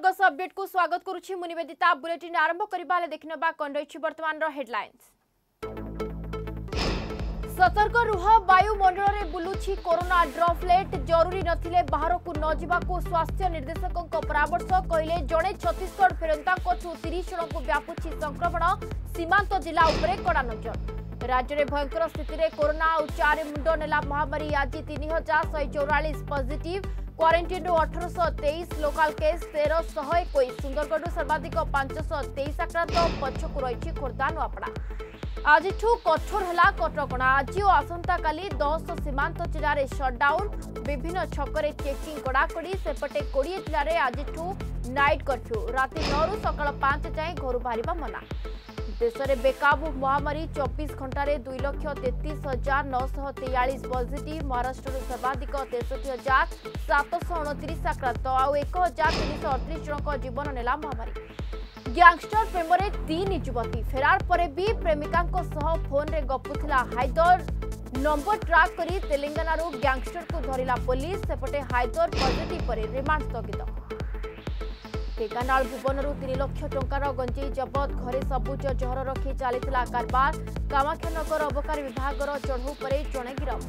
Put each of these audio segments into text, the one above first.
ବର୍ଗସ ଅପଡେଟ୍କୁ ସ୍ୱାଗତ କରୁଛି ମୁଁ ନିବେଦିତା ବୁଲେଟିନ୍ ଆରମ୍ଭ କରିବା ହେଲେ ଦେଖିନେବା କ'ଣ ରହିଛି ବର୍ତ୍ତମାନର ହେଡ୍ଲାଇନ୍ସ ସତର୍କ ରୁହ ବାୟୁମଣ୍ଡଳରେ ବୁଲୁଛି କରୋନା ଡ୍ରପଲେଟ୍ ଜରୁରୀ ନଥିଲେ ବାହାରକୁ ନ ଯିବାକୁ ସ୍ୱାସ୍ଥ୍ୟ ନିର୍ଦ୍ଦେଶକଙ୍କ ପରାମର୍ଶ କହିଲେ ଜଣେ ଛତିଶଗଡ଼ ଫେରନ୍ତାଙ୍କଠୁ ତିରିଶ ଜଣଙ୍କୁ ବ୍ୟାପୁଛି ସଂକ୍ରମଣ ସୀମାନ୍ତ ଜିଲ୍ଲା ଉପରେ କଡ଼ା ନଜର ରାଜ୍ୟରେ ଭୟଙ୍କର ସ୍ଥିତିରେ କରୋନା ଆଉ ଚାରି ମୁଣ୍ଡ ନେଲା ମହାମାରୀ ଆଜି ତିନି ହଜାର ଶହେ ଚଉରାଳିଶ ପଜିଟିଭ୍ क्वारेन्टीन अठरश तेईस लोकाल केस तेरशह एक सुंदरगढ़ सर्वाधिक पांचशह तेईस आक्रांत पछक रही खोर्धा नुआपड़ा ଆଜିଠୁ କଠୋର ହେଲା କଟକଣା ଆଜି ଓ ଆସନ୍ତାକାଲି ଦଶ ସୀମାନ୍ତ ଜିଲ୍ଲାରେ ସଟ୍ଡାଉନ୍ ବିଭିନ୍ନ ଛକରେ ଚେକିଂ କଡ଼ାକଡ଼ି ସେପଟେ କୋଡ଼ିଏ ଜିଲ୍ଲାରେ ଆଜିଠୁ ନାଇଟ୍ କର୍ଫ୍ୟୁ ରାତି ନଅରୁ ସକାଳ ପାଞ୍ଚ ଯାଏଁ ଘରୁ ବାହାରିବା ମନା ଦେଶରେ ବେକାବୁ ମହାମାରୀ ଚବିଶ ଘଣ୍ଟାରେ ଦୁଇ ଲକ୍ଷ ତେତିଶ ହଜାର ନଅଶହ ତେୟାଳିଶ ପଜିଟିଭ୍ ମହାରାଷ୍ଟ୍ରରୁ ସର୍ବାଧିକ ତେଷଠି ହଜାର ସାତଶହ ଅଣତିରିଶ ଆକ୍ରାନ୍ତ ଆଉ ଏକ ହଜାର ତିନିଶହ ଅଠତିରିଶ ଜଣଙ୍କ ଜୀବନ ନେଲା ମହାମାରୀ ଗ୍ୟାଙ୍ଗଷ୍ଟର ପ୍ରେମରେ ତିନି ଯୁବତୀ ଫେରାର ପରେ ବି ପ୍ରେମିକାଙ୍କ ସହ ଫୋନ୍ରେ ଗପୁଥିଲା ହାଇଦର নম্বর ট্রাক করে তেলেঙ্গানার গ্যাংস্টরক ধরিলা পুলিশ সেপটে হায়দর পজিটিভ পরে রিমান্ড স্থগিত ଢେଙ୍କାନାଳ ଭୁବନରୁ ତିନି ଲକ୍ଷ ଟଙ୍କାର ଗଞ୍ଜେଇ ଜବତ ଘରେ ସବୁଜ ଜହର ରଖି ଚାଲିଥିଲା କାରବାର କାମାକ୍ଷାନଗର ଅବକାରୀ ବିଭାଗର ଚଢ଼ଉ ପରେ ଜଣେ ଗିରଫ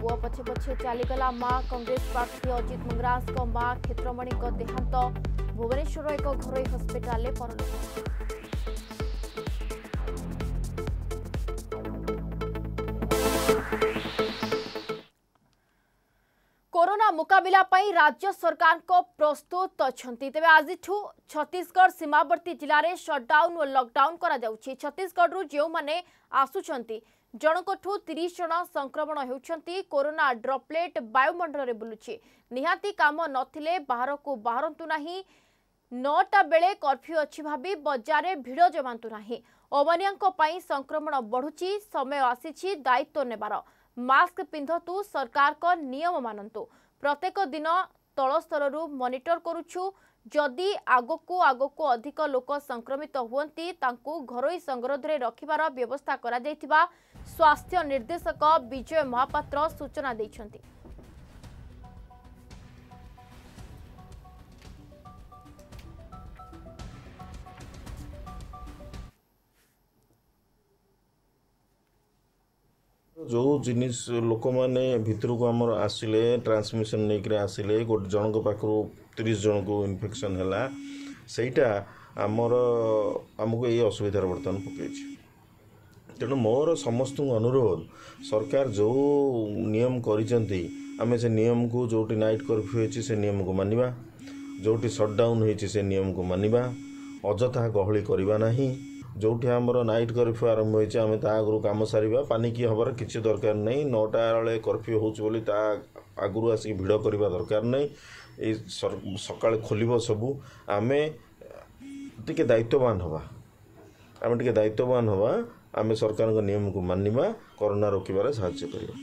ପୁଅ ପଛେ ପଛେ ଚାଲିଗଲା ମା କଂଗ୍ରେସ ପ୍ରାର୍ଥୀ ଅଜିତ ମୁଙ୍ଗରାଜଙ୍କ ମା କ୍ଷେତ୍ରମଣିଙ୍କ ଦେହାନ୍ତ ଭୁବନେଶ୍ୱର ଏକ ଘରୋଇ ହସ୍ପିଟାଲରେ ପରଲୋକ काबिला पई राज्य सरकार को प्रस्तुत छंती तबे आज छु छत्तीसगढ़ सीमावर्ती जिल्ला रे शटडाउन व लॉकडाउन करा जाऊ छी छत्तीसगढ़ रो जे माने आसु छंती जनको ठो 30 जना संक्रमण हेउ छंती कोरोना ड्रपलेट वायुमंडल रे बुलु छी निहाती काम नथिले बाहर को बाहर तु नाही नौटा बेले कर्फ्यू अछि भाबी बजार रे भिड़ो जवंतु नाही ओमन्यांक पई संक्रमण बढु छी समय आसी छी दायित्व नेबार मास्क पिंधतु सरकार को नियम मानंतु ପ୍ରତ୍ୟେକ ଦିନ ତଳ ସ୍ତରରୁ ମନିଟର କରୁଛୁ ଯଦି ଆଗକୁ ଆଗକୁ ଅଧିକ ଲୋକ ସଂକ୍ରମିତ ହୁଅନ୍ତି ତାଙ୍କୁ ଘରୋଇ ସଂଗରୋଧରେ ରଖିବାର ବ୍ୟବସ୍ଥା କରାଯାଇଥିବା ସ୍ୱାସ୍ଥ୍ୟ ନିର୍ଦ୍ଦେଶକ ବିଜୟ ମହାପାତ୍ର ସୂଚନା ଦେଇଛନ୍ତି ଯେଉଁ ଜିନିଷ ଲୋକମାନେ ଭିତରକୁ ଆମର ଆସିଲେ ଟ୍ରାନ୍ସମିସନ ନେଇକରି ଆସିଲେ ଗୋଟେ ଜଣଙ୍କ ପାଖରୁ ତିରିଶ ଜଣଙ୍କୁ ଇନଫେକ୍ସନ୍ ହେଲା ସେଇଟା ଆମର ଆମକୁ ଏଇ ଅସୁବିଧାରେ ବର୍ତ୍ତମାନ ପକାଇଛି ତେଣୁ ମୋର ସମସ୍ତଙ୍କୁ ଅନୁରୋଧ ସରକାର ଯେଉଁ ନିୟମ କରିଛନ୍ତି ଆମେ ସେ ନିୟମକୁ ଯେଉଁଠି ନାଇଟ୍ କର୍ଫ୍ୟୁ ହେଇଛି ସେ ନିୟମକୁ ମାନିବା ଯେଉଁଠି ସଟ୍ଡାଉନ୍ ହେଇଛି ସେ ନିୟମକୁ ମାନିବା ଅଯଥା ଗହଳି କରିବା ନାହିଁ ଯେଉଁଠି ଆମର ନାଇଟ୍ କର୍ଫ୍ୟୁ ଆରମ୍ଭ ହୋଇଛି ଆମେ ତା ଆଗରୁ କାମ ସାରିବା ପାନିକି ହେବାର କିଛି ଦରକାର ନାହିଁ ନଅଟା ବେଳେ କର୍ଫ୍ୟୁ ହେଉଛି ବୋଲି ତା ଆଗରୁ ଆସିକି ଭିଡ଼ କରିବା ଦରକାର ନାହିଁ ଏଇ ସକାଳେ ଖୋଲିବ ସବୁ ଆମେ ଟିକେ ଦାୟିତ୍ୱବାନ ହେବା ଆମେ ଟିକେ ଦାୟିତ୍ୱବାନ ହେବା ଆମେ ସରକାରଙ୍କ ନିୟମକୁ ମାନିବା କରୋନା ରୋକିବାରେ ସାହାଯ୍ୟ କରିବା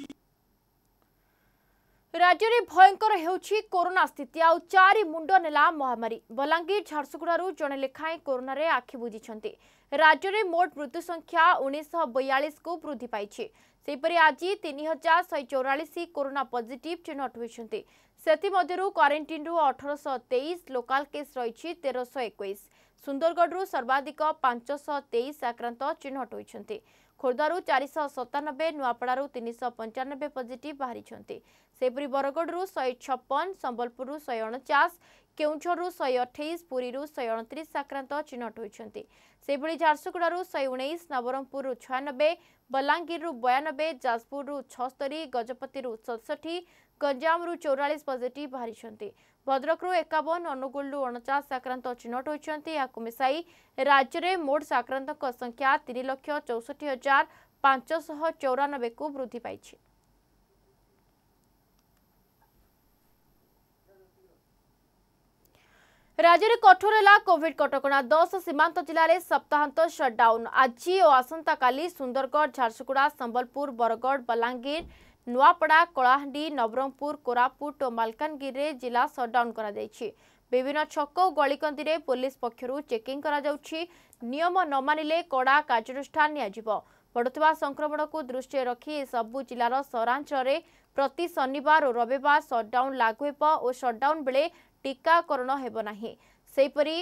राज्य भयंकर हुन्छ कोरोना स्थिति आउ चारि मुड नेला महामारि बलाङ्गीर झारसुगुडा जन लेखाएँ कोरोार आखि राज्य राज्यले मोट मृत्यु संख्या 1942 को वृद्धि पाइन्छ आज तिन हजार पॉजिटिव चिन्हट कोरोना पजिट चिह्नट हुन्छमध्येन्टिन अठर 1823 लोकल केस रहि 1321 एकैस रु सर्वाधिक 523 आक्रांत चिन्हट चिह्न ଖୋର୍ଦ୍ଧାରୁ ଚାରିଶହ ସତାନବେ ନୂଆପଡ଼ାରୁ ତିନିଶହ ପଞ୍ଚାନବେ ପଜିଟିଭ୍ ବାହାରିଛନ୍ତି ସେହିପରି ବରଗଡ଼ରୁ ଶହେ ଛପନ ସମ୍ବଲପୁରରୁ ଶହେ ଅଣଚାଶ କେଉଁଝରରୁ ଶହେ ଅଠେଇଶ ପୁରୀରୁ ଶହେ ଅଣତିରିଶ ଆକ୍ରାନ୍ତ ଚିହ୍ନଟ ହୋଇଛନ୍ତି ସେହିଭଳି ଝାରସୁଗୁଡ଼ାରୁ ଶହେ ଉଣେଇଶ ନବରଙ୍ଗପୁରରୁ ଛୟାନବେ ବଲାଙ୍ଗୀରରୁ ବୟାନବେ ଯାଜପୁରରୁ ଛଅସ୍ତରୀ ଗଜପତିରୁ ସତଷଠି ଗଞ୍ଜାମରୁ ଚଉରାଳିଶ ପଜିଟିଭ୍ ବାହାରିଛନ୍ତି ଭଦ୍ରକରୁ ଏକାବନ ଅନୁଗୁଳରୁ ଅଣଚାଶ ଆକ୍ରାନ୍ତ ଚିହ୍ନଟ ହୋଇଛନ୍ତି ଏହାକୁ ମିଶାଇ ରାଜ୍ୟରେ ମୋଟ ଆକ୍ରାନ୍ତଙ୍କ ସଂଖ୍ୟା ତିନି ଲକ୍ଷ ଚଉଷଠି ହଜାର ପାଞ୍ଚଶହ ଚଉରାନବେକୁ ବୃଦ୍ଧି ପାଇଛି ରାଜ୍ୟରେ କଠୋର ହେଲା କୋଭିଡ କଟକଣା ଦଶ ସୀମାନ୍ତ ଜିଲ୍ଲାରେ ସପ୍ତାହାନ୍ତ ସଟ୍ଡାଉନ୍ ଆଜି ଓ ଆସନ୍ତାକାଲି ସୁନ୍ଦରଗଡ଼ ଝାରସୁଗୁଡ଼ା ସମ୍ବଲପୁର ବରଗଡ଼ ବଲାଙ୍ଗୀର ନୂଆପଡ଼ା କଳାହାଣ୍ଡି ନବରଙ୍ଗପୁର କୋରାପୁଟ ଓ ମାଲକାନଗିରିରେ ଜିଲ୍ଲା ସଟ୍ଡାଉନ୍ କରାଯାଇଛି ବିଭିନ୍ନ ଛକ ଓ ଗଳିକନ୍ଦିରେ ପୋଲିସ ପକ୍ଷରୁ ଚେକିଂ କରାଯାଉଛି ନିୟମ ନ ମାନିଲେ କଡ଼ା କାର୍ଯ୍ୟାନୁଷ୍ଠାନ ନିଆଯିବ ବଢ଼ୁଥିବା ସଂକ୍ରମଣକୁ ଦୃଷ୍ଟିରେ ରଖି ଏସବୁ ଜିଲ୍ଲାର ସହରାଞ୍ଚଳରେ ପ୍ରତି ଶନିବାର ଓ ରବିବାର ସଟ୍ଡାଉନ୍ ଲାଗୁ ହେବ ଓ ସଟ୍ଡାଉନ୍ ବେଳେ ଟିକାକରଣ ହେବ ନାହିଁ ସେହିପରି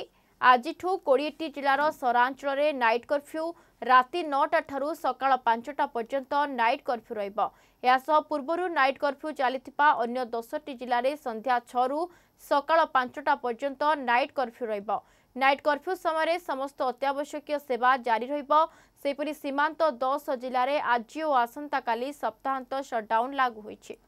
ଆଜିଠୁ କୋଡ଼ିଏଟି ଜିଲ୍ଲାର ସହରାଞ୍ଚଳରେ ନାଇଟ୍ କର୍ଫ୍ୟୁ ରାତି ନଅଟା ଠାରୁ ସକାଳ ପାଞ୍ଚଟା ପର୍ଯ୍ୟନ୍ତ ନାଇଟ୍ କର୍ଫ୍ୟୁ ରହିବ ଏହାସହ ପୂର୍ବରୁ ନାଇଟ୍ କର୍ଫ୍ୟୁ ଚାଲିଥିବା ଅନ୍ୟ ଦଶଟି ଜିଲ୍ଲାରେ ସନ୍ଧ୍ୟା ଛଅରୁ ସକାଳ ପାଞ୍ଚଟା ପର୍ଯ୍ୟନ୍ତ ନାଇଟ୍ କର୍ଫ୍ୟୁ ରହିବ ନାଇଟ୍ କର୍ଫ୍ୟୁ ସମୟରେ ସମସ୍ତ ଅତ୍ୟାବଶ୍ୟକୀୟ ସେବା ଜାରି ରହିବ ସେହିପରି ସୀମାନ୍ତ ଦଶ ଜିଲ୍ଲାରେ ଆଜି ଓ ଆସନ୍ତାକାଲି ସପ୍ତାହାନ୍ତ ସଟ୍ଡାଉନ୍ ଲାଗୁ ହୋଇଛି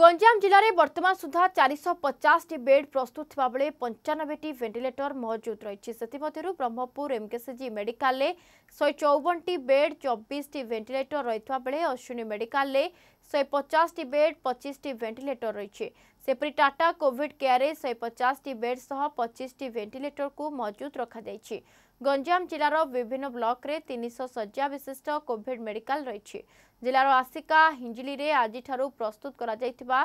गंजाम जिले में बर्तमान सुधा चारिश पचास बेड प्रस्तुत थे बेले पंचानबे भेन्टिलेटर महजूद रही है से ब्रह्मपुर एमकेसजी मेडिका शहे चौवन बेड चबिश भेन्टिलेटर रही बेले अश्विनी मेडिका शहे पचास बेड पचीस टी भेटिलेटर रही है सेपरी टाटा कोविड केयारे शहे पचास बेड सह पचिश भेन्टिलेटर को महजूद रखा जाएगी ଗଞ୍ଜାମ ଜିଲ୍ଲାର ବିଭିନ୍ନ ବ୍ଲକରେ ତିନିଶହ ଶଯ୍ୟା ବିଶିଷ୍ଟ କୋଭିଡ୍ ମେଡିକାଲ ରହିଛି ଜିଲ୍ଲାର ଆସିକା ହିଞ୍ଜିଲିରେ ଆଜିଠାରୁ ପ୍ରସ୍ତୁତ କରାଯାଇଥିବା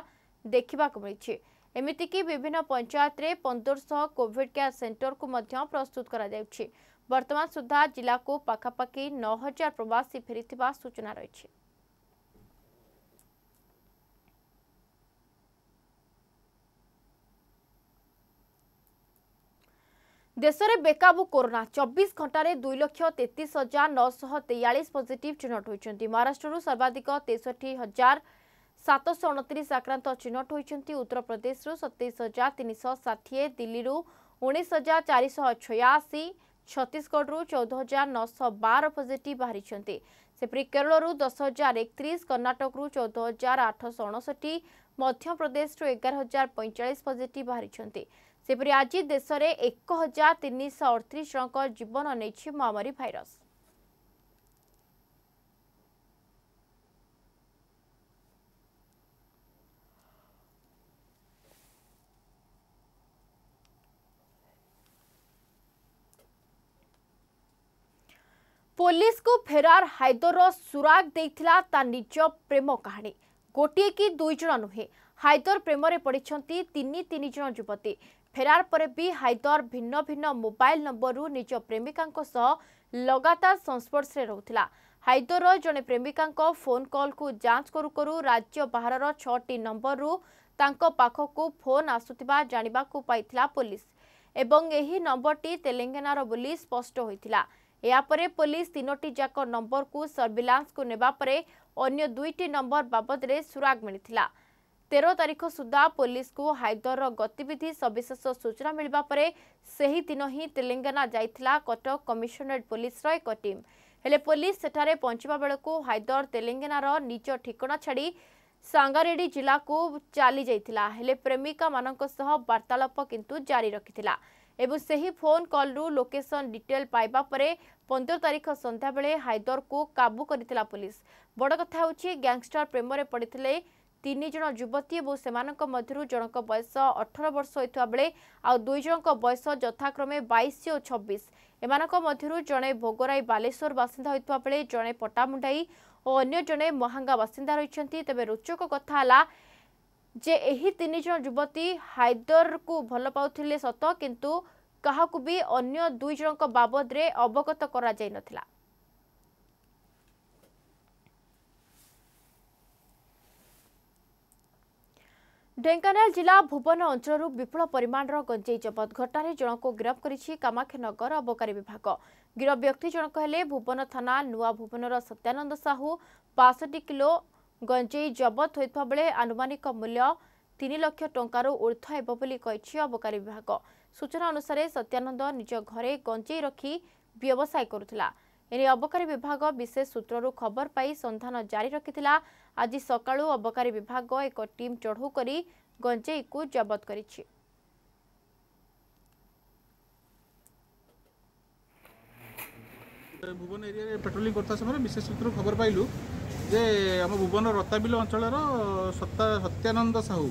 ଦେଖିବାକୁ ମିଳିଛି ଏମିତିକି ବିଭିନ୍ନ ପଞ୍ଚାୟତରେ ପନ୍ଦରଶହ କୋଭିଡ୍ କେୟାର ସେଣ୍ଟରକୁ ମଧ୍ୟ ପ୍ରସ୍ତୁତ କରାଯାଉଛି ବର୍ତ୍ତମାନ ସୁଦ୍ଧା ଜିଲ୍ଲାକୁ ପାଖାପାଖି ନଅ ହଜାର ପ୍ରବାସୀ ଫେରିଥିବା ସୂଚନା ରହିଛି ଦେଶରେ ବେକାବୁ କରୋନା ଚବିଶ ଘଣ୍ଟାରେ ଦୁଇ ଲକ୍ଷ ତେତିଶ ହଜାର ନଅଶହ ତେୟାଳିଶ ପଜିଟିଭ୍ ଚିହ୍ନଟ ହୋଇଛନ୍ତି ମହାରାଷ୍ଟ୍ରରୁ ସର୍ବାଧିକ ତେଷଠି ହଜାର ସାତଶହ ଅଣତିରିଶ ଆକ୍ରାନ୍ତ ଚିହ୍ନଟ ହୋଇଛନ୍ତି ଉତ୍ତରପ୍ରଦେଶରୁ ସତେଇଶ ହଜାର ତିନିଶହ ଷାଠିଏ ଦିଲ୍ଲୀରୁ ଉଣେଇଶ ହଜାର ଚାରିଶହ ଛୟାଅଶୀ ଛତିଶଗଡ଼ରୁ ଚଉଦ ହଜାର ନଅଶହ ବାର ପଜିଟିଭ୍ ବାହାରିଛନ୍ତି ସେପରି କେରଳରୁ ଦଶ ହଜାର ଏକତିରିଶ କର୍ଣ୍ଣାଟକରୁ ଚଉଦ ହଜାର ଆଠଶହ ଅଣଷଠି ମଧ୍ୟପ୍ରଦେଶରୁ ଏଗାର ହଜାର ପଇଁଚାଳିଶ ପଜିଟିଭ୍ ବାହାରିଛନ୍ତି ସେପରି ଆଜି ଦେଶରେ ଏକ ହଜାର ତିନିଶହ ଅଠତିରିଶ ଜଣଙ୍କ ଜୀବନ ନେଇଛି ମହାମାରୀ ଭାଇରସ୍ पुलिस को फेरार हायदर सुराग देला निज प्रेम कहानी गोटे कि दुईज नुहे हायदर प्रेम पड़ी तीन तीन जन युवती ଫେରାର ପରେ ବି ହାଇଦର ଭିନ୍ନ ଭିନ୍ନ ମୋବାଇଲ ନମ୍ବରରୁ ନିଜ ପ୍ରେମିକାଙ୍କ ସହ ଲଗାତାର ସଂସ୍ପର୍ଶରେ ରହୁଥିଲା ହାଇଦର ଜଣେ ପ୍ରେମିକାଙ୍କ ଫୋନ କଲ୍କୁ ଯାଞ୍ଚ କରୁ କରୁ ରାଜ୍ୟ ବାହାରର ଛଅଟି ନମ୍ବରରୁ ତାଙ୍କ ପାଖକୁ ଫୋନ ଆସୁଥିବା ଜାଣିବାକୁ ପାଇଥିଲା ପୋଲିସ ଏବଂ ଏହି ନମ୍ବରଟି ତେଲେଙ୍ଗାନାର ବୋଲି ସ୍ପଷ୍ଟ ହୋଇଥିଲା ଏହାପରେ ପୋଲିସ ତିନୋଟି ଯାକ ନମ୍ବରକୁ ସର୍ଭିଲାନ୍ସକୁ ନେବା ପରେ ଅନ୍ୟ ଦୁଇଟି ନମ୍ବର ବାବଦରେ ସୁରାଗ ମିଳିଥିଲା ତେର ତାରିଖ ସୁଦ୍ଧା ପୋଲିସକୁ ହାଇଦରର ଗତିବିଧି ସବିଶେଷ ସୂଚନା ମିଳିବା ପରେ ସେହିଦିନ ହିଁ ତେଲେଙ୍ଗାନା ଯାଇଥିଲା କଟକ କମିଶନରେଟ୍ ପୋଲିସର ଏକ ଟିମ୍ ହେଲେ ପୋଲିସ ସେଠାରେ ପହଞ୍ଚିବା ବେଳକୁ ହାଇଦର ତେଲେଙ୍ଗାନାର ନିଜ ଠିକଣା ଛାଡ଼ି ସାଙ୍ଗାରେଡ଼ି ଜିଲ୍ଲାକୁ ଚାଲିଯାଇଥିଲା ହେଲେ ପ୍ରେମିକାମାନଙ୍କ ସହ ବାର୍ତ୍ତାଳାପ କିନ୍ତୁ ଜାରି ରଖିଥିଲା ଏବଂ ସେହି ଫୋନ୍ କଲ୍ରୁ ଲୋକେସନ୍ ଡିଟେଲ୍ ପାଇବା ପରେ ପନ୍ଦର ତାରିଖ ସନ୍ଧ୍ୟାବେଳେ ହାଇଦରକୁ କାବୁ କରିଥିଲା ପୋଲିସ ବଡ଼ କଥା ହେଉଛି ଗ୍ୟାଙ୍ଗଷ୍ଟର ପ୍ରେମରେ ପଡ଼ିଥିଲେ ତିନି ଜଣ ଯୁବତୀ ଏବଂ ସେମାନଙ୍କ ମଧ୍ୟରୁ ଜଣଙ୍କ ବୟସ ଅଠର ବର୍ଷ ହୋଇଥିବା ବେଳେ ଆଉ ଦୁଇ ଜଣଙ୍କ ବୟସ ଯଥାକ୍ରମେ ବାଇଶ ଓ ଛବିଶ ଏମାନଙ୍କ ମଧ୍ୟରୁ ଜଣେ ଭୋଗରାଇ ବାଲେଶ୍ୱର ବାସିନ୍ଦା ହୋଇଥିବା ବେଳେ ଜଣେ ପଟାମୁଣ୍ଡାଇ ଓ ଅନ୍ୟ ଜଣେ ମହାଙ୍ଗା ବାସିନ୍ଦା ରହିଛନ୍ତି ତେବେ ରୋଚକ କଥା ହେଲା ଯେ ଏହି ତିନି ଜଣ ଯୁବତୀ ହାଇଦରକୁ ଭଲ ପାଉଥିଲେ ସତ କିନ୍ତୁ କାହାକୁ ବି ଅନ୍ୟ ଦୁଇ ଜଣଙ୍କ ବାବଦରେ ଅବଗତ କରାଯାଇନଥିଲା ଢେଙ୍କାନାଳ ଜିଲ୍ଲା ଭୁବନ ଅଞ୍ଚଳରୁ ବିପୁଳ ପରିମାଣର ଗଞ୍ଜେଇ ଜବତ ଘଟଣାରେ ଜଣଙ୍କୁ ଗିରଫ କରିଛି କାମାକ୍ଷାନଗର ଅବକାରୀ ବିଭାଗ ଗିରଫ ବ୍ୟକ୍ତି ଜଣକ ହେଲେ ଭୁବନ ଥାନା ନୂଆ ଭୁବନର ସତ୍ୟାନନ୍ଦ ସାହୁ ବାଷଠି କିଲୋ ଗଞ୍ଜେଇ ଜବତ ହୋଇଥିବା ବେଳେ ଆନୁମାନିକ ମୂଲ୍ୟ ତିନି ଲକ୍ଷ ଟଙ୍କାରୁ ଉର୍ଦ୍ଧ୍ୱ ହେବ ବୋଲି କହିଛି ଅବକାରୀ ବିଭାଗ ସୂଚନା ଅନୁସାରେ ସତ୍ୟାନନ୍ଦ ନିଜ ଘରେ ଗଞ୍ଜେଇ ରଖି ବ୍ୟବସାୟ କରୁଥିଲା ଏନେଇ ଅବକାରୀ ବିଭାଗ ବିଶେଷ ସୂତ୍ରରୁ ଖବର ପାଇ ସନ୍ଧାନ ଜାରି ରଖିଥିଲା ଆଜି ସକାଳୁ ଅବକାରୀ ବିଭାଗ ଏକ ଟିମ୍ ଚଢ଼ଉ କରି ଗଞ୍ଜେଇକୁ ଜବତ କରିଛି ଭୁବନ ଏରିଆରେ ପେଟ୍ରୋଲିଂ କରୁଥିବା ସମୟରେ ବିଶେଷ ସୂତ୍ରରୁ ଖବର ପାଇଲୁ ଯେ ଆମ ଭୁବନ ରତାବିଲ ଅଞ୍ଚଳର ସତ୍ୟାନନ୍ଦ ସାହୁ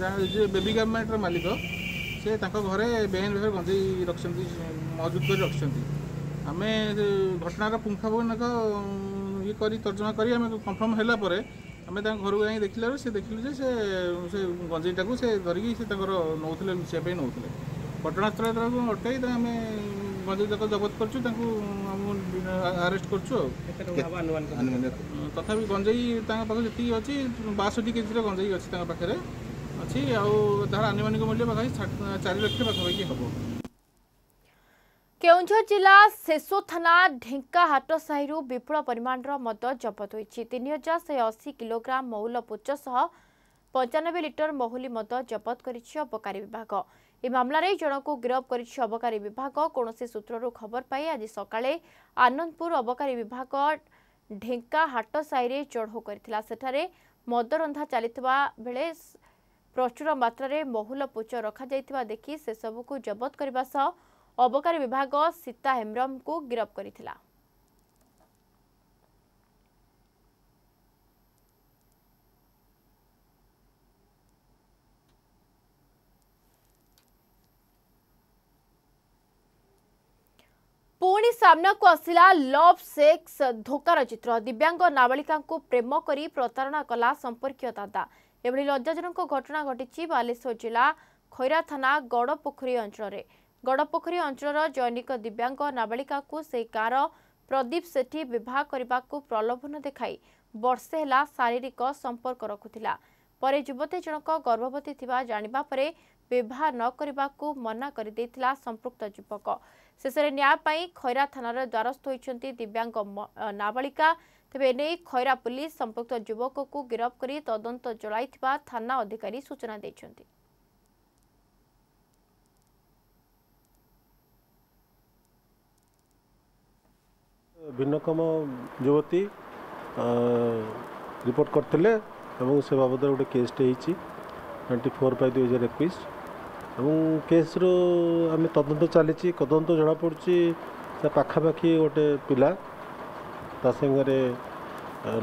ଯାହା ଯିଏ ବେବି ଗାର୍ମେଣ୍ଟର ମାଲିକ ସେ ତାଙ୍କ ଘରେ ବେଆଇନ ଭାବେ ଗଞ୍ଜେଇ ରଖିଛନ୍ତି ମହଜୁଦ କରି ରଖିଛନ୍ତି ଆମେ ଘଟଣାର ପୁଙ୍ଖାପୁଙ୍ଖ ଇଏ କରି ତର୍ଜମା କରି ଆମେ କନଫର୍ମ ହେଲା ପରେ ଆମେ ତାଙ୍କ ଘରକୁ ଯାଇ ଦେଖିଲା ବେଳେ ସେ ଦେଖିଲୁ ଯେ ସେ ସେ ଗଞ୍ଜେଇଟାକୁ ସେ ଧରିକି ସେ ତାଙ୍କର ନେଉଥିଲେ ଲୁଚିବା ପାଇଁ ନେଉଥିଲେ ଘଟଣାସ୍ଥଳରେ ତାଙ୍କୁ ଅଟକାଇ ତାଙ୍କୁ ଆମେ ଗଞ୍ଜେଇ ଯାକ ଜବତ କରୁଛୁ ତାଙ୍କୁ ଆରେଷ୍ଟ କରୁଛୁ ଆଉ ତଥାପି ଗଞ୍ଜେଇ ତାଙ୍କ ପାଖରେ ଯେତିକି ଅଛି ବାଷଠି କେଜିର ଗଞ୍ଜେଇ ଅଛି ତାଙ୍କ ପାଖରେ ଅଛି ଆଉ ତାହାର ଆନୁମାନିକ ମୂଲ୍ୟ ପାଖାପାଖି ଚାରି ଲକ୍ଷ ପାଖାପାଖି ହେବ केुझर जिल्ला शेसो थान ढेङ्काहाटसा विपुल परिमाण र मद जबत हुन्छ तिन हजार सय असी किलो महल पोचसह पन्चानब्बे लिटर महुली मद जबत अबकारी विभाग ए ममै जनक गिरफ गरि अबकारी विभाग कमणी सूत्रु खबर पाई आज सकाले आनंदपुर अबकारी विभाग ढेङ्काहाटसा चढौ गरि मदरन्धा चाल प्रचुर मत महुल पोच रखाइदेखि सेसबुक जबत गर्न सहयोग ଅବକାରୀ ବିଭାଗ ସୀତା ହେମ୍ରମ୍ଙ୍କୁ ଗିରଫ କରିଥିଲା ପୁଣି ସାମ୍ନାକୁ ଆସିଲା ଲଭ୍ ସେକ୍ସ ଧୋକାର ଚିତ୍ର ଦିବ୍ୟାଙ୍ଗ ନାବାଳିକାଙ୍କୁ ପ୍ରେମ କରି ପ୍ରତାରଣା କଲା ସମ୍ପର୍କୀୟ ଦାଦା ଏଭଳି ଲଜ୍ଜାଜନକ ଘଟଣା ଘଟିଛି ବାଲେଶ୍ୱର ଜିଲ୍ଲା ଖଇରା ଥାନା ଗଡ଼ପୋଖରୀ ଅଞ୍ଚଳରେ ଗଡ଼ପୋଖରୀ ଅଞ୍ଚଳର ଜୈନିକ ଦିବ୍ୟାଙ୍ଗ ନାବାଳିକାକୁ ସେହି ଗାଁର ପ୍ରଦୀପ ସେଠୀ ବିବାହ କରିବାକୁ ପ୍ରଲୋଭନ ଦେଖାଇ ବର୍ଷେ ହେଲା ଶାରୀରିକ ସମ୍ପର୍କ ରଖୁଥିଲା ପରେ ଯୁବତୀ ଜଣକ ଗର୍ଭବତୀ ଥିବା ଜାଣିବା ପରେ ବିବାହ ନ କରିବାକୁ ମନା କରିଦେଇଥିଲା ସମ୍ପୃକ୍ତ ଯୁବକ ଶେଷରେ ନ୍ୟାୟ ପାଇଁ ଖଇରା ଥାନାର ଦ୍ୱାରସ୍ଥ ହୋଇଛନ୍ତି ଦିବ୍ୟାଙ୍ଗ ନାବାଳିକା ତେବେ ଏନେଇ ଖଇରା ପୁଲିସ ସମ୍ପୃକ୍ତ ଯୁବକକୁ ଗିରଫ କରି ତଦନ୍ତ ଚଳାଇଥିବା ଥାନା ଅଧିକାରୀ ସୂଚନା ଦେଇଛନ୍ତି ଭିନ୍ନକ୍ଷମ ଯୁବତୀ ରିପୋର୍ଟ କରିଥିଲେ ଏବଂ ସେ ବାବଦରେ ଗୋଟେ କେସ୍ଟେ ହେଇଛି ଟ୍ୱେଣ୍ଟି ଫୋର୍ ବାଇ ଦୁଇ ହଜାର ଏକୋଇଶ ଏବଂ କେସ୍ରୁ ଆମେ ତଦନ୍ତ ଚାଲିଛି ତଦନ୍ତ ଜଣାପଡ଼ୁଛି ତା ପାଖାପାଖି ଗୋଟେ ପିଲା ତା ସାଙ୍ଗରେ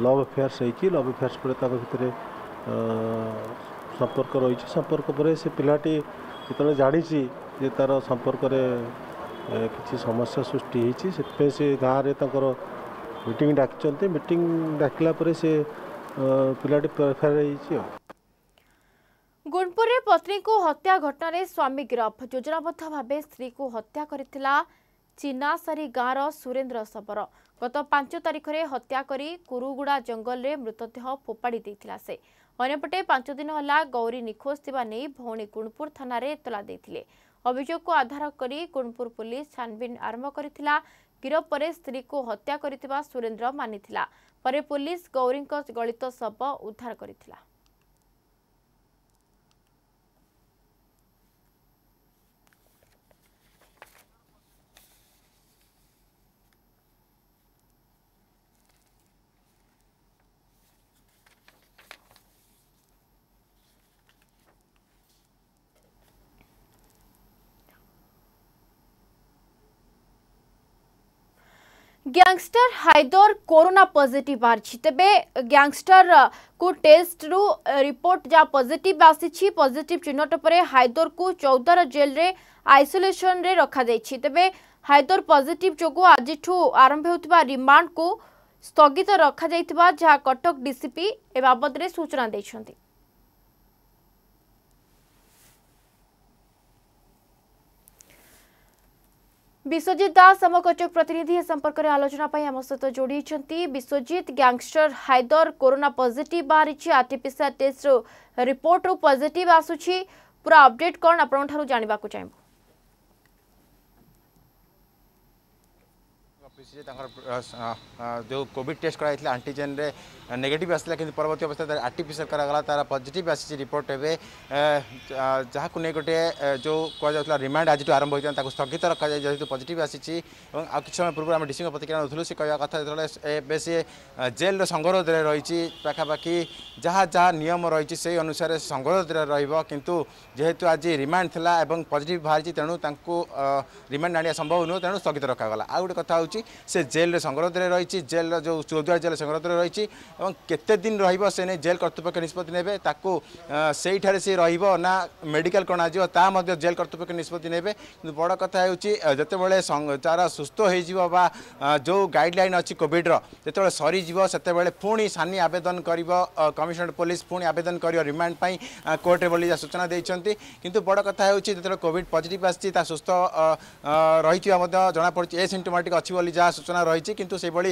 ଲଭ୍ ଆଫେୟାର୍ସ ହେଇଛି ଲଭ୍ ଆଫେୟାର୍ସ ପରେ ତାଙ୍କ ଭିତରେ ସମ୍ପର୍କ ରହିଛି ସମ୍ପର୍କ ପରେ ସେ ପିଲାଟି ଯେତେବେଳେ ଜାଣିଛି ଯେ ତା'ର ସମ୍ପର୍କରେ କିଛି ସମସ୍ୟା ସୃଷ୍ଟି ହୋଇଛି ସେଥିପାଇଁ ସେ ଗାଁରେ ତାଙ୍କର ମିଟିଂ ଡାକିଛନ୍ତି ମିଟିଂ ଡାକିଲା ପରେ ସେ ପିଲାଟି ହେଇଛି ଗୁଣପୁରରେ ପତ୍ନୀଙ୍କୁ ହତ୍ୟା ଘଟଣାରେ ସ୍ୱାମୀ ଗିରଫ ଯୋଜନାବଦ୍ଧ ଭାବେ ସ୍ତ୍ରୀକୁ ହତ୍ୟା କରିଥିଲା ଚିନାସାରୀ ଗାଁର ସୁରେନ୍ଦ୍ର ସବର ଗତ ପାଞ୍ଚ ତାରିଖରେ ହତ୍ୟା କରି କୁରୁଗୁଡ଼ା ଜଙ୍ଗଲରେ ମୃତଦେହ ଫୋପାଡ଼ି ଦେଇଥିଲା ସେ ଅନ୍ୟପଟେ ପାଞ୍ଚ ଦିନ ହେଲା ଗୌରୀ ନିଖୋଜ ଥିବା ନେଇ ଭଉଣୀ ଗୁଣପୁର ଥାନାରେ ଏତଲା ଦେଇଥିଲେ ଅଭିଯୋଗକୁ ଆଧାର କରି କୁଣପୁର ପୁଲିସ ଛାନ୍ଭିନ୍ ଆରମ୍ଭ କରିଥିଲା ଗିରଫ ପରେ ସ୍ତ୍ରୀକୁ ହତ୍ୟା କରିଥିବା ସୁରେନ୍ଦ୍ର ମାନିଥିଲା ପରେ ପୁଲିସ ଗୌରୀଙ୍କ ଗଳିତ ଶବ ଉଦ୍ଧାର କରିଥିଲା ଗ୍ୟାଙ୍ଗଷ୍ଟର ହାଇଦର କରୋନା ପଜିଟିଭ୍ ବାହାରିଛି ତେବେ ଗ୍ୟାଙ୍ଗଷ୍ଟରକୁ ଟେଷ୍ଟରୁ ରିପୋର୍ଟ ଯାହା ପଜିଟିଭ୍ ଆସିଛି ପଜିଟିଭ୍ ଚିହ୍ନଟ ପରେ ହାଇଦରକୁ ଚୌଦ୍ୱାର ଜେଲ୍ରେ ଆଇସୋଲେସନ୍ରେ ରଖାଯାଇଛି ତେବେ ହାଇଦର ପଜିଟିଭ୍ ଯୋଗୁଁ ଆଜିଠୁ ଆରମ୍ଭ ହେଉଥିବା ରିମାଣ୍ଡକୁ ସ୍ଥଗିତ ରଖାଯାଇଥିବା ଯାହା କଟକ ଡିସିପି ଏ ବାବଦରେ ସୂଚନା ଦେଇଛନ୍ତି ବିଶ୍ୱଜିତ ଦାସ ଆମ କଟକ ପ୍ରତିନିଧି ଏ ସମ୍ପର୍କରେ ଆଲୋଚନା ପାଇଁ ଆମ ସହିତ ଯୋଡ଼ିଛନ୍ତି Biswajit gangster Haider corona positive ବାହାରିଛି ଆର୍ଟିପିସିଆର୍ ଟେଷ୍ଟରୁ ରିପୋର୍ଟରୁ ପଜିଟିଭ୍ ଆସୁଛି ପୁରା ଅପଡେଟ୍ କ'ଣ ଆପଣଙ୍କଠାରୁ ଜାଣିବାକୁ ଚାହିଁବୁ ଆସିଛି ତାଙ୍କର ଯେଉଁ କୋଭିଡ଼ ଟେଷ୍ଟ କରାଯାଇଥିଲା ଆଣ୍ଟିଜେନ୍ରେ ନେଗେଟିଭ୍ ଆସିଲା କିନ୍ତୁ ପରବର୍ତ୍ତୀ ଅବସ୍ଥାରେ ତାର ଆର୍ଟିଫିସିଆଲ୍ କରାଗଲା ତାର ପଜିଟିଭ୍ ଆସିଛି ରିପୋର୍ଟ ଏବେ ଯାହାକୁ ନେଇ ଗୋଟିଏ ଯେଉଁ କୁହାଯାଉଥିଲା ରିମାଣ୍ଡ ଆଜିଠୁ ଆରମ୍ଭ ହୋଇଥିଲା ତାକୁ ସ୍ଥଗିତ ରଖାଯାଇ ଯେହେତୁ ପଜିଟିଭ୍ ଆସିଛି ଏବଂ ଆଉ କିଛି ସମୟ ପୂର୍ବରୁ ଆମେ ଡିସିଙ୍କ ପ୍ରତିକ୍ରିୟା ନେଉଥିଲୁ ସେ କହିବା କଥା ଯେତେବେଳେ ଏବେ ସିଏ ଜେଲ୍ର ସଂଗରୋଧରେ ରହିଛି ପାଖାପାଖି ଯାହା ଯାହା ନିୟମ ରହିଛି ସେହି ଅନୁସାରେ ସଂଗରୋଧରେ ରହିବ କିନ୍ତୁ ଯେହେତୁ ଆଜି ରିମାଣ୍ଡ ଥିଲା ଏବଂ ପଜିଟିଭ୍ ବାହାରିଛି ତେଣୁ ତାଙ୍କୁ ରିମାଣ୍ଡ ଆଣିବା ସମ୍ଭବ ନୁହେଁ ତେଣୁ ସ୍ଥଗିତ ରଖାଗଲା ଆଉ ଗୋଟେ କଥା ହେଉଛି से जेल सङ्ग्रहले रहि जेलर जो चौध जेल संस जेल्ल कर्तृपक्षष्पत्ति नै तैठा सि र ना मेडिकल कि तामा जेल् कर्तृप निष्पत्ति नै बड कथा जेबे तार सुस्थ हुँ गाइडल अहिले कोभिड्र त्यतेब सरि जो त्यो पि सानी आवेदन गर कमिसनर पुलिस पि आवेदन गरेर रिमान्डपोर्टी सूचना बड कथा कोभिड पजिट आ सुस्थ रहि जना ए सिन्टोमाटिक अब ସୂଚନା ରହିଛି କିନ୍ତୁ ସେଭଳି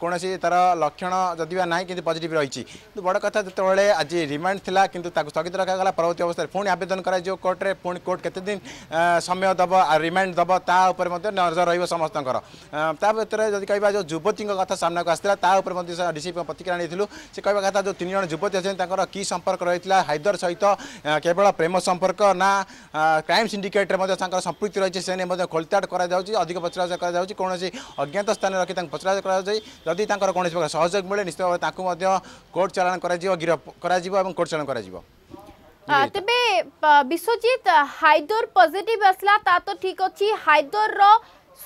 କୌଣସି ତା'ର ଲକ୍ଷଣ ଯଦି ବା ନାହିଁ କିନ୍ତୁ ପଜିଟିଭ୍ ରହିଛି କିନ୍ତୁ ବଡ଼ କଥା ଯେତେବେଳେ ଆଜି ରିମାଣ୍ଡ ଥିଲା କିନ୍ତୁ ତାକୁ ସ୍ଥଗିତ ରଖାଗଲା ପରବର୍ତ୍ତୀ ଅବସ୍ଥାରେ ପୁଣି ଆବେଦନ କରାଯିବ କୋର୍ଟରେ ପୁଣି କୋର୍ଟ କେତେଦିନ ସମୟ ଦେବ ରିମାଣ୍ଡ ଦେବ ତା ଉପରେ ମଧ୍ୟ ନଜର ରହିବ ସମସ୍ତଙ୍କର ତା ଭିତରେ ଯଦି କହିବା ଯେଉଁ ଯୁବତୀଙ୍କ କଥା ସାମ୍ନାକୁ ଆସିଥିଲା ତା ଉପରେ ମଧ୍ୟ ଡିସିପି ପ୍ରତିକ୍ରିୟା ନେଇଥିଲୁ ସେ କହିବା କଥା ଯେଉଁ ତିନି ଜଣ ଯୁବତୀ ଅଛନ୍ତି ତାଙ୍କର କି ସମ୍ପର୍କ ରହିଥିଲା ହାଇଦର ସହିତ କେବଳ ପ୍ରେମ ସମ୍ପର୍କ ନା କ୍ରାଇମ୍ ସିଣ୍ଡିକେଟ୍ରେ ମଧ୍ୟ ତାଙ୍କର ସମ୍ପୃକ୍ତି ରହିଛି ସେ ନେଇ ମଧ୍ୟ ଖୋଳତାଡ଼ କରାଯାଉଛି ଅଧିକ ପଚରାଉଚରା କରାଯାଉଛି କୌଣସି অজ্ঞাত স্থানে রাখি তাঁর পচরাজ করা যদি তাঁর কোণী প্রকার সহযোগ মিলে নিশ্চিত ভাবে তাঁকু কোর্ট চালাণ করা গিরফ করা এবং কোর্ট চালাণ করা তেবে বিশ্বজিৎ হাইদর পজিটিভ আসলা তা তো ঠিক অছি হাইদর র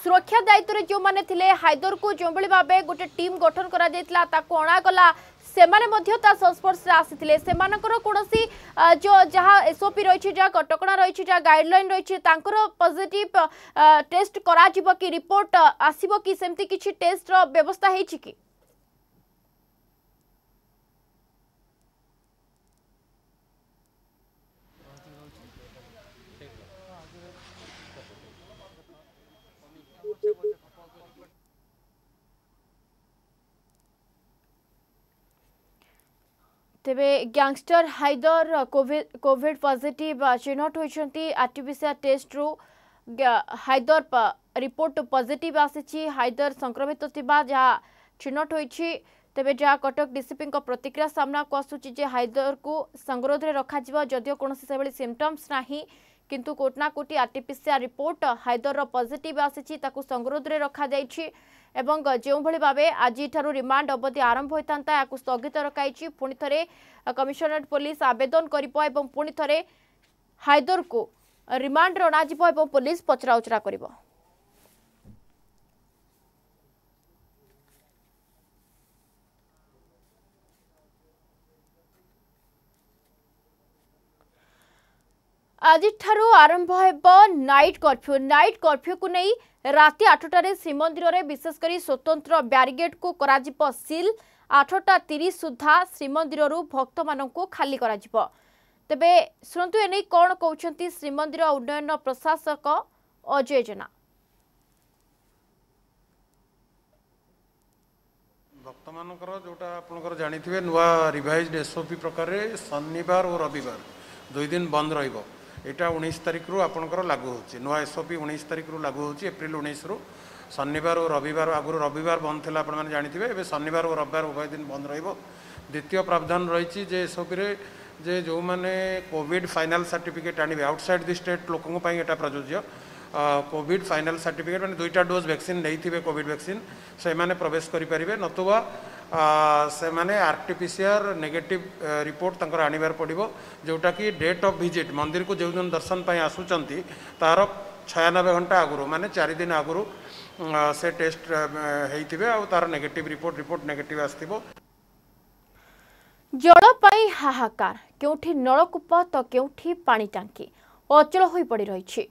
সুরক্ষা দায়িত্বরে যে হাইদর কু যেভাবে ভাবে গোটে টিম গঠন করা যাইতলা তাকু অণাগলা ସେମାନେ ମଧ୍ୟ ତା ସଂସ୍ପର୍ଶରେ ଆସିଥିଲେ ସେମାନଙ୍କର କୌଣସି ଯେଉଁ ଯାହା ଏସ୍ଓପି ରହିଛି ଯାହା କଟକଣା ରହିଛି ଯାହା ଗାଇଡ଼ଲାଇନ୍ ରହିଛି ତାଙ୍କର ପଜିଟିଭ୍ ଟେଷ୍ଟ କରାଯିବ କି ରିପୋର୍ଟ ଆସିବ କି ସେମିତି କିଛି ଟେଷ୍ଟର ବ୍ୟବସ୍ଥା ହେଇଛି କି तेरे ग्यांगस्टर हाइदर कोविड पजिट चिन्ह आरटीपीसीआर टेस्ट रु हाइदर रिपोर्ट पजिट हाइदर संक्रमित जहाँ चिन्ह हो तेज जहाँ कटक डीसीपी को प्रतिक्रिया सामना को आसूँ हाइदर को संगरोधे रखा जदि कौन सेमटम्स ना किंतु कोटना कोटी आरटीपीसीआर रिपोर्ट हाइदर रजिट आसी संगरोधे रखा जा ଏବଂ ଯେଉଁଭଳି ଭାବେ ଆଜିଠାରୁ ରିମାଣ୍ଡ ଅବଧି ଆରମ୍ଭ ହୋଇଥାନ୍ତା ଏହାକୁ ସ୍ଥଗିତ ରଖାଇଛି ପୁଣି ଥରେ କମିଶନରେଟ୍ ପୋଲିସ ଆବେଦନ କରିବ ଏବଂ ପୁଣି ଥରେ ହାଇଦରକୁ ରିମାଣ୍ଡରେ ଅଣାଯିବ ଏବଂ ପୋଲିସ ପଚରାଉଚରା କରିବ ଆଜିଠାରୁ ଆରମ୍ଭ ହେବ ନାଇଟ୍ କର୍ଫ୍ୟୁ ନାଇଟ୍ କର୍ଫ୍ୟୁକୁ ନେଇ ରାତି ଆଠଟାରେ ଶ୍ରୀମନ୍ଦିରରେ ବିଶେଷ କରି ସ୍ୱତନ୍ତ୍ର ବ୍ୟାରିଗେଟ୍କୁ କରାଯିବ ସିଲ୍ ଆଠଟା ତିରିଶ ସୁଦ୍ଧା ଶ୍ରୀମନ୍ଦିରରୁ ଭକ୍ତମାନଙ୍କୁ ଖାଲି କରାଯିବ ତେବେ ଶୁଣନ୍ତୁ ଏନେଇ କ'ଣ କହୁଛନ୍ତି ଶ୍ରୀମନ୍ଦିର ଉନ୍ନୟନ ପ୍ରଶାସକ ଅଜୟ ଜେନା ଭକ୍ତମାନଙ୍କର ଯେଉଁଟା ଆପଣଙ୍କର ଜାଣିଥିବେ ନୂଆ ରିଭାଇଜ୍ଡ ଏସ୍ଓପି ପ୍ରକାରରେ ଶନିବାର ଓ ରବିବାର ଦୁଇ ଦିନ ବନ୍ଦ ରହିବ ଏଇଟା ଉଣେଇଶ ତାରିଖରୁ ଆପଣଙ୍କର ଲାଗୁ ହେଉଛି ନୂଆ ଏସ୍ଓପି ଉଣେଇଶ ତାରିଖରୁ ଲାଗୁ ହେଉଛି ଏପ୍ରିଲ ଉଣେଇଶରୁ ଶନିବାର ଓ ରବିବାର ଆଗରୁ ରବିବାର ବନ୍ଦ ଥିଲା ଆପଣମାନେ ଜାଣିଥିବେ ଏବେ ଶନିବାର ଓ ରବିବାର ଉଭୟ ଦିନ ବନ୍ଦ ରହିବ ଦ୍ୱିତୀୟ ପ୍ରାବଧାନ ରହିଛି ଯେ ଏସ୍ଓପିରେ ଯେ ଯେଉଁମାନେ କୋଭିଡ଼ ଫାଇନାଲ୍ ସାର୍ଟିଫିକେଟ୍ ଆଣିବେ ଆଉଟସାଇଡ଼୍ ଦି ଷ୍ଟେଟ୍ ଲୋକଙ୍କ ପାଇଁ ଏଇଟା ପ୍ରଯୁଜ୍ୟ କୋଭିଡ଼ ଫାଇନାଲ୍ ସାର୍ଟିଫିକେଟ୍ ମାନେ ଦୁଇଟା ଡୋଜ୍ ଭ୍ୟାକ୍ସିନ୍ ନେଇଥିବେ କୋଭିଡ଼ ଭ୍ୟାକ୍ସିନ୍ ସେମାନେ ପ୍ରବେଶ କରିପାରିବେ ନତୁବା ସେମାନେ R T P C R negative report ତାଙ୍କର ଆଣିବାର ପଡ଼ିବ ଯେଉଁଟାକି ଡେଟ୍ ଅଫ୍ ଭିଜିଟ୍ ମନ୍ଦିରକୁ ଯେଉଁଦିନ ଦର୍ଶନ ପାଇଁ ଆସୁଛନ୍ତି ତାର ଛୟାନବେ ଘଣ୍ଟା ଆଗରୁ ମାନେ ଚାରି ଦିନ ଆଗରୁ ସେ ଟେଷ୍ଟ ହେଇଥିବେ ଆଉ ତାର ନେଗେଟିଭ ରିପୋର୍ଟ ରିପୋର୍ଟ ନେଗେଟିଭ ଆସିଥିବ ଜଳ ପାଇଁ ହାହାକାର କେଉଁଠି ନଳକୂପ ତ କେଉଁଠି ପାଣି ଟାଙ୍କି ଅଚଳ ହୋଇ ପଡ଼ି ରହିଛି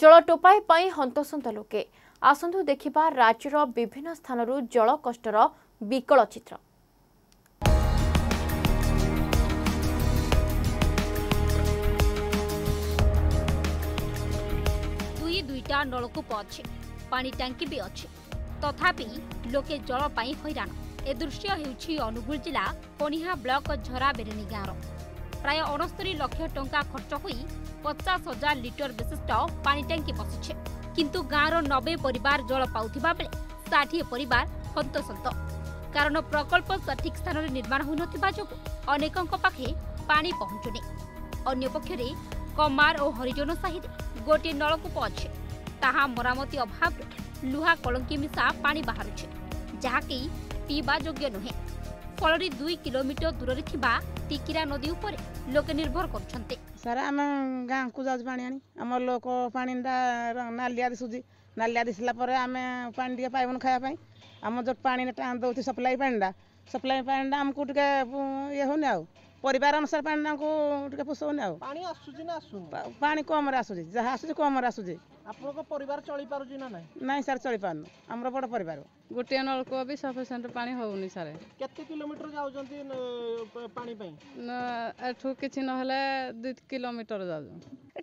ଜଳ ଟୋପାଇ ପାଇଁ ହନ୍ତସନ୍ତ ଲୋକେ ଆସନ୍ତୁ ଦେଖିବା ରାଜ୍ୟର ବିଭିନ୍ନ ସ୍ଥାନରୁ ଜଳ କଷ୍ଟର ବିକଳ ଚିତ୍ର ଦୁଇ ଦୁଇଟା ନଳକୂପ ଅଛି ପାଣି ଟାଙ୍କି ବି ଅଛି ତଥାପି ଲୋକେ ଜଳ ପାଇଁ ହଇରାଣ ଏ ଦୃଶ୍ୟ ହେଉଛି ଅନୁଗୁଳ ଜିଲ୍ଲା କଣିହା ବ୍ଲକ ଝରାବେରେଣୀ ଗାଁର ପ୍ରାୟ ଅଣସ୍ତରୀ ଲକ୍ଷ ଟଙ୍କା ଖର୍ଚ୍ଚ ହୋଇ ପଚାଶ ହଜାର ଲିଟର ବିଶିଷ୍ଟ ପାଣି ଟାଙ୍କି ବସିଛି କିନ୍ତୁ ଗାଁର ନବେ ପରିବାର ଜଳ ପାଉଥିବା ବେଳେ ଷାଠିଏ ପରିବାର ହନ୍ତସନ୍ତ କାରଣ ପ୍ରକଳ୍ପ ସଠିକ୍ ସ୍ଥାନରେ ନିର୍ମାଣ ହୋଇନଥିବା ଯୋଗୁଁ ଅନେକଙ୍କ ପାଖରେ ପାଣି ପହଞ୍ଚୁନି ଅନ୍ୟପକ୍ଷରେ କମାର ଓ ହରିଜନ ସାହିରେ ଗୋଟିଏ ନଳକୂପ ଅଛି ତାହା ମରାମତି ଅଭାବରୁ ଲୁହା କଳଙ୍କି ମିଶା ପାଣି ବାହାରୁଛି ଯାହାକି ପିଇବା ଯୋଗ୍ୟ ନୁହେଁ ଫଳରେ ଦୁଇ କିଲୋମିଟର ଦୂରରେ ଥିବା ଟିକିରା ନଦୀ ଉପରେ ଲୋକେ ନିର୍ଭର କରୁଛନ୍ତି ସାର୍ ଆମେ ଗାଁକୁ ଯାଉଛୁ ପାଣି ଆଣି ଆମର ଲୋକ ପାଣିଟା ନାଲିଆ ଦିଶୁଛି ନାଲିଆ ଦିଶିଲା ପରେ ଆମେ ପାଣି ଟିକେ ପାଇବୁନି ଖାଇବା ପାଇଁ आम जो पाने टाँ दौर सप्लाई पाटा सप्लाई पाटा आमको टे होने पर अनुसार पाटा टे पा कम्रे आस आस आस ना सर चली पार्न बड़ पर गोटे नलको भी सफिसीय पा हो कि ना दु कोमीटर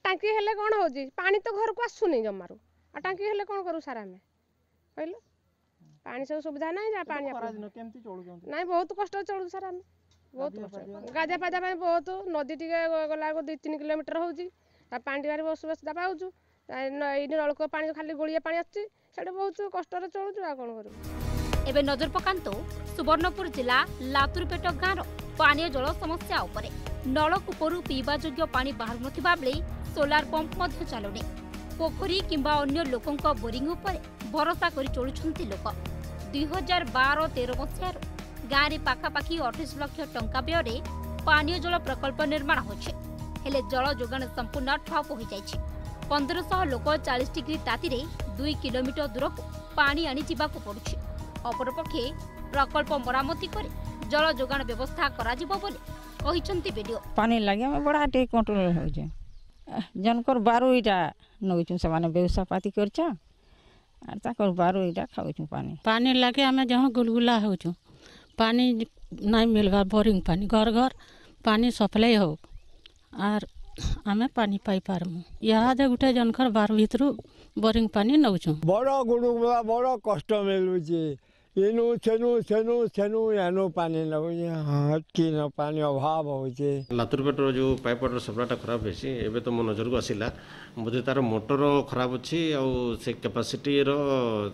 टाकी तो घर को आसुनि जमार टाकी कौन ପାଣି ସବୁ ସୁବିଧା ନାହିଁ ନା ପାଣି ନାହିଁ ବହୁତ କଷ୍ଟରେ ଚଳୁଛୁ ସାର୍ ଆମେ ବହୁତ କଷ୍ଟ ଗାଧୁଆ ପାଧା ପାଇଁ ବହୁତ ନଦୀ ଟିକେ ଗଲାବେଳକୁ ଦୁଇ ତିନି କିଲୋମିଟର ହେଉଛି ତା ପାଣି ଟିକେ ଭାରି ଅସୁବିଧା ପାଉଛୁ ଏଇଠି ନଳକୂପ ପାଣି ଖାଲି ଗୋଳିଆ ପାଣି ଆସୁଛି ସେଠି ବହୁତ କଷ୍ଟରେ ଚଳୁଛୁ ଆଉ କ'ଣ କରିବୁ ଏବେ ନଜର ପକାନ୍ତୁ ସୁବର୍ଣ୍ଣପୁର ଜିଲ୍ଲା ଲାତୁରପେଟ ଗାଁର ପାନୀୟ ଜଳ ସମସ୍ୟା ଉପରେ ନଳକୂପରୁ ପିଇବା ଯୋଗ୍ୟ ପାଣି ବାହାରୁନଥିବା ବେଳେ ସୋଲାର ପମ୍ପ ମଧ୍ୟ ଚାଲୁନି ପୋଖରୀ କିମ୍ବା ଅନ୍ୟ ଲୋକଙ୍କ ବୋରିଂ ଉପରେ ଭରସା କରି ଚଳୁଛନ୍ତି ଲୋକ ଦୁଇ ହଜାର ବାର ତେର ମସିହାରୁ ଗାଁରେ ପାଖାପାଖି ଅଠେଇଶ ଲକ୍ଷ ଟଙ୍କା ବ୍ୟୟରେ ପାନୀୟ ଜଳ ପ୍ରକଳ୍ପ ନିର୍ମାଣ ହୋଇଛି ହେଲେ ଜଳ ଯୋଗାଣ ସମ୍ପୂର୍ଣ୍ଣ ଠପ୍ ହୋଇଯାଇଛି ପନ୍ଦରଶହ ଲୋକ ଚାଳିଶ ଡିଗ୍ରୀ ତାତିରେ ଦୁଇ କିଲୋମିଟର ଦୂରକୁ ପାଣି ଆଣି ଯିବାକୁ ପଡ଼ୁଛି ଅପରପକ୍ଷେ ପ୍ରକଳ୍ପ ମରାମତି କରି ଜଳ ଯୋଗାଣ ବ୍ୟବସ୍ଥା କରାଯିବ ବୋଲି କହିଛନ୍ତି ବିଡ଼ିଓ ପାଣି ଲାଗି ଆମେ ବଡ଼ା ଟିକେ କଣ୍ଟ୍ରୋଲ ହେଉଛେ ଜନକର ବାରୁ ଇଟା ନେଉଛୁ ସେମାନେ ବ୍ୟବସାୟ ପାତି କରିଛନ୍ আর তা করবার ওইটা খাওয়াইছু পানি পানি লাগে আমি যখন গুলগুলা হচ্ছু পানি নাই মিলবা বোরিং পানি ঘর ঘর পানি সপ্লাই হোক আর ଆମେ ପାଣି ପାଇପାରମୁ ଇହାଦେ ଗୁଟେ ଜଣଙ୍କର ବାର ଭିତରୁ ବୋରିଂ ପାଣି ନେଉଛୁ ବଡ଼ ଗୁଡ଼ୁଗୁଳା ବଡ଼ କଷ୍ଟ ମିଳୁଛି ଏନୁ ସେନୁ ସେନୁ ସେନୁ એનું ପାଣି ଲାଗୁଛି છે હટકીનો પાણી અભાવ ହେଉଛି ଲାତୁରପେଟର ଯେଉଁ ପାଇପ୍ ୱାଟର ସପ୍ଲାଇଟା ଖରାପ ହେଇଛି ଏବେ ତ ମୋ ନଜରକୁ ଆସିଲା ବୋଧେ ତା'ର ମୋଟର ଖରାପ ଅଛି ଆଉ ସେ କ୍ୟାପାସିଟିର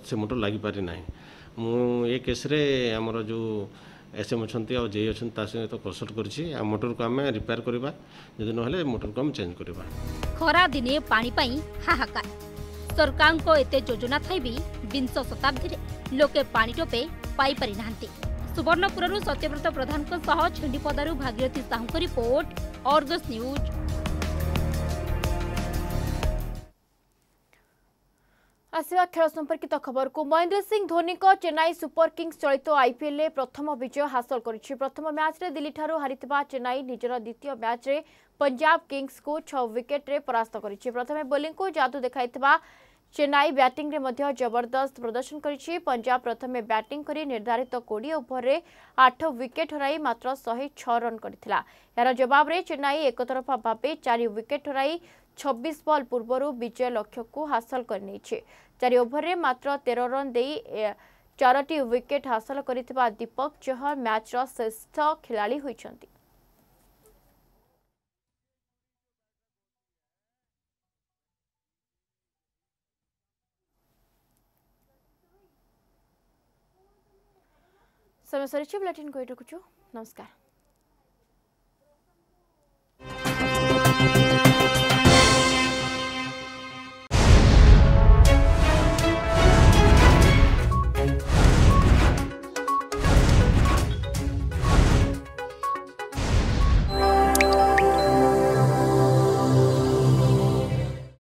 ସେ ମୋଟର ଲାଗିପାରି ନାହିଁ ମୁଁ ଏ କେସ୍ରେ ଆମର ଯେଉଁ ଏସ୍ଏମ୍ ଅଛନ୍ତି ଆଉ ଜେଇ ଅଛନ୍ତି ତା ସହିତ କନସଲ୍ଟ କରିଛି ଆଉ ମୋଟରକୁ ଆମେ ରିପେୟାର କରିବା ଯଦି ନହେଲେ ମୋଟରକୁ ଆମେ ଚେଞ୍ଜ କରିବା ଖରାଦିନେ ପାଣି ପାଇଁ ହାହାକାର ସରକାରଙ୍କ ଏତେ ଯୋଜନା ଥାଇ ବି विंश शताब्दी लोके टोपे पाई सुवर्णपुर सत्यव्रत प्रधान छेपदारू भागीरथी साहू रिपोर्ट आसवा खेल संपर्कित खबर को महेन्द्र सिंह धोनी को चेन्नई सुपर किंग्स चलित तो आईपीएल प्रथम विजय हासिल कर प्रथम मैच में दिल्ली ठार् हारी चेन्नई निजर द्वितीय मैच में पंजाब किंग्स को छ विकेट परास्त कर प्रथम बोली को जादू देखा ચેન્નાઈ બેટિંગરે મધ્ય જબરદસ્ત પ્રદર્શન કરી પંજાબ પ્રથમે બેટિંગ કરી નિર્ધારિત કોડીએ ઓભરે આઠ વિકેટ હરાઈ માત્ર શહે છ રન કરીଥିଲା ଏହାର ଜବାବରେ ଚେନ୍ନାଇ ଏକତରଫା ଭାବେ ଚାରି ୱିକେଟ୍ ହରାଇ ଛବିଶ ବଲ୍ ପୂର୍ବରୁ ବିଜୟ ଲକ୍ଷ୍ୟକୁ ହାସଲ କରିନେଇଛି ଚାରି ଓଭରରେ ମାତ୍ର ତେର ରନ୍ ଦେଇ ଚାରୋଟି ୱିକେଟ୍ ହାସଲ କରିଥିବା ଦୀପକ ଚହର ମ୍ୟାଚ୍ର ଶ୍ରେଷ୍ଠ ଖେଳାଳି ହୋଇଛନ୍ତି समय सरची बुलेटिन को एटकुचु नमस्कार